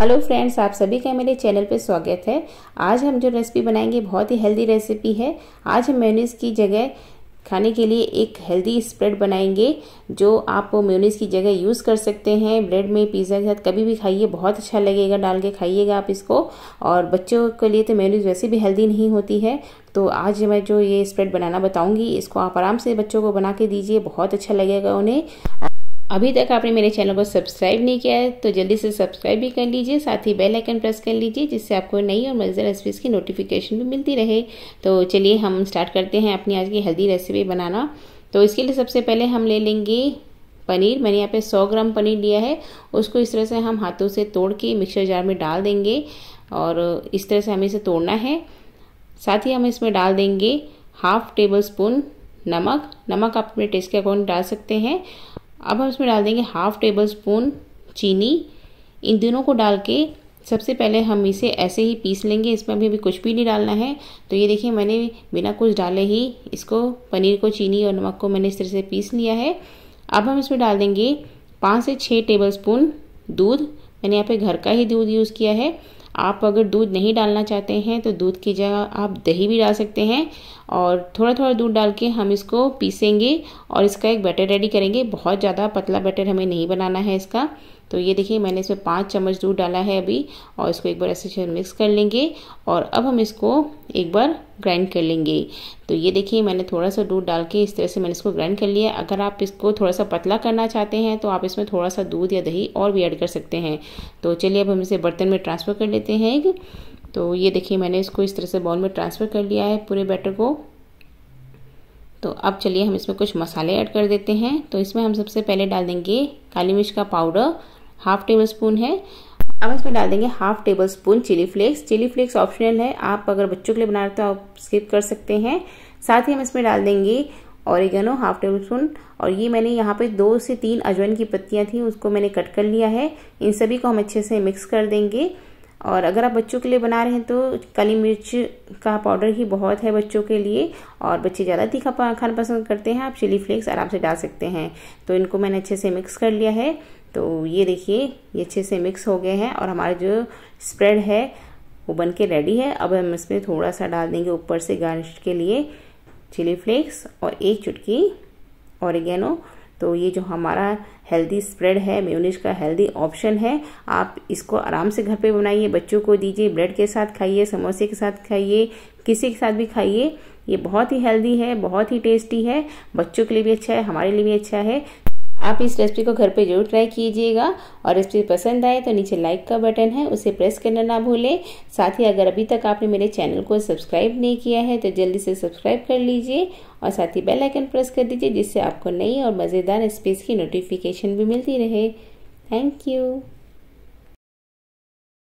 hello friends आप सभी का मेरे चैनल पर स्वागत है आज हम जो रेसिपी बनाएंगे बहुत ही हेल्दी रेसिपी है आज हम मेयोनीज की जगह खाने के लिए एक हेल्दी स्प्रेड बनाएंगे जो आप मेयोनीज की जगह यूज़ कर सकते हैं ब्रेड में पिज़्ज़ा के साथ कभी भी खाइए बहुत अच्छा लगेगा डाल के खाइएगा आप इसको और बच्चों के लिए तो मेयोनीज वैसे भी हेल्दी नहीं होती है तो आज मैं जो ये स्प्रेड बनाना बताऊंगी इसको आप आराम से बच्चों को बना के दीजिए बहुत अच्छा लगेगा उन्हें अभी तक आपने मेरे चैनल को सब्सक्राइब नहीं किया है तो जल्दी से सब्सक्राइब भी कर लीजिए साथ ही बेल आइकन प्रेस कर लीजिए जिससे आपको नई और मज़ेदार रेसिपीज़ की नोटिफिकेशन भी मिलती रहे तो चलिए हम स्टार्ट करते हैं अपनी आज की हेल्दी रेसिपी बनाना तो इसके लिए सबसे पहले हम ले लेंगे पनीर मैंने यहाँ पे 100 ग्राम पनीर लिया है उसको इस तरह से हम हाथों से तोड़ के मिक्सर जार में डाल देंगे और इस तरह से हमें इसे तोड़ना है साथ ही हम इसमें डाल देंगे हाफ टेबल स्पून नमक नमक आप अपने टेस्ट के अकॉर्डिंग डाल सकते हैं अब हम इसमें डाल देंगे हाफ टेबल स्पून चीनी इन दोनों को डाल के सबसे पहले हम इसे ऐसे ही पीस लेंगे इसमें अभी अभी कुछ भी नहीं डालना है तो ये देखिए मैंने बिना कुछ डाले ही इसको पनीर को चीनी और नमक को मैंने इस तरह से पीस लिया है अब हम इसमें डाल देंगे पाँच से छः टेबल स्पून दूध मैंने यहाँ पे घर का ही दूध यूज़ किया है आप अगर दूध नहीं डालना चाहते हैं तो दूध की जगह आप दही भी डाल सकते हैं और थोड़ा थोड़ा दूध डाल के हम इसको पीसेंगे और इसका एक बैटर रेडी करेंगे बहुत ज़्यादा पतला बैटर हमें नहीं बनाना है इसका तो ये देखिए मैंने इसमें पाँच चम्मच दूध डाला है अभी और इसको एक बार ऐसे से मिक्स कर लेंगे और अब हम इसको एक बार ग्राइंड कर लेंगे तो ये देखिए मैंने थोड़ा सा दूध डाल के इस तरह से मैंने इसको ग्राइंड कर लिया अगर आप इसको थोड़ा सा पतला करना चाहते हैं तो आप इसमें थोड़ा सा दूध या दही और भी ऐड कर सकते हैं तो चलिए अब हम इसे बर्तन में ट्रांसफ़र कर लेते हैं तो ये देखिए मैंने इसको इस तरह से बॉल में ट्रांसफ़र कर लिया है पूरे बैटर को तो अब चलिए हम इसमें कुछ मसाले ऐड कर देते हैं तो इसमें हम सबसे पहले डाल देंगे काली मिर्च का पाउडर हाफ टेबल स्पून है अब इसमें डाल देंगे half tablespoon chilli flakes chilli flakes optional है आप अगर बच्चों के लिए बना रहे तो आप स्किप कर सकते हैं साथ ही हम इसमें डाल देंगे ऑरिगेनो हाफ टेबल स्पून और ये मैंने यहाँ पे दो से तीन अजवाइन की पत्तियाँ थी उसको मैंने कट कर लिया है इन सभी को हम अच्छे से मिक्स कर देंगे और अगर आप बच्चों के लिए बना रहे हैं तो काली मिर्च का पाउडर ही बहुत है बच्चों के लिए और बच्चे ज़्यादा तीखा खाना पसंद करते हैं आप चिली फ्लेक्स आराम से डाल सकते हैं तो इनको मैंने अच्छे से मिक्स कर लिया है तो ये देखिए ये अच्छे से मिक्स हो गए हैं और हमारा जो स्प्रेड है वो बन के रेडी है अब हम इसमें थोड़ा सा डाल देंगे ऊपर से गार्निश के लिए चिली फ्लेक्स और एक चुटकी औरगेनो तो ये जो हमारा हेल्दी स्प्रेड है मेयोनीज का हेल्दी ऑप्शन है आप इसको आराम से घर पे बनाइए बच्चों को दीजिए ब्रेड के साथ खाइए समोसे के साथ खाइए किसी के साथ भी खाइए ये बहुत ही हेल्दी है बहुत ही टेस्टी है बच्चों के लिए भी अच्छा है हमारे लिए भी अच्छा है आप इस रेसिपी को घर पे जरूर ट्राई कीजिएगा और रेसिपी पसंद आए तो नीचे लाइक का बटन है उसे प्रेस करना ना भूलें साथ ही अगर अभी तक आपने मेरे चैनल को सब्सक्राइब नहीं किया है तो जल्दी से सब्सक्राइब कर लीजिए और साथ ही बेल आइकन प्रेस कर दीजिए जिससे आपको नई और मज़ेदार रेसिपीज़ की नोटिफिकेशन भी मिलती रहे थैंक यू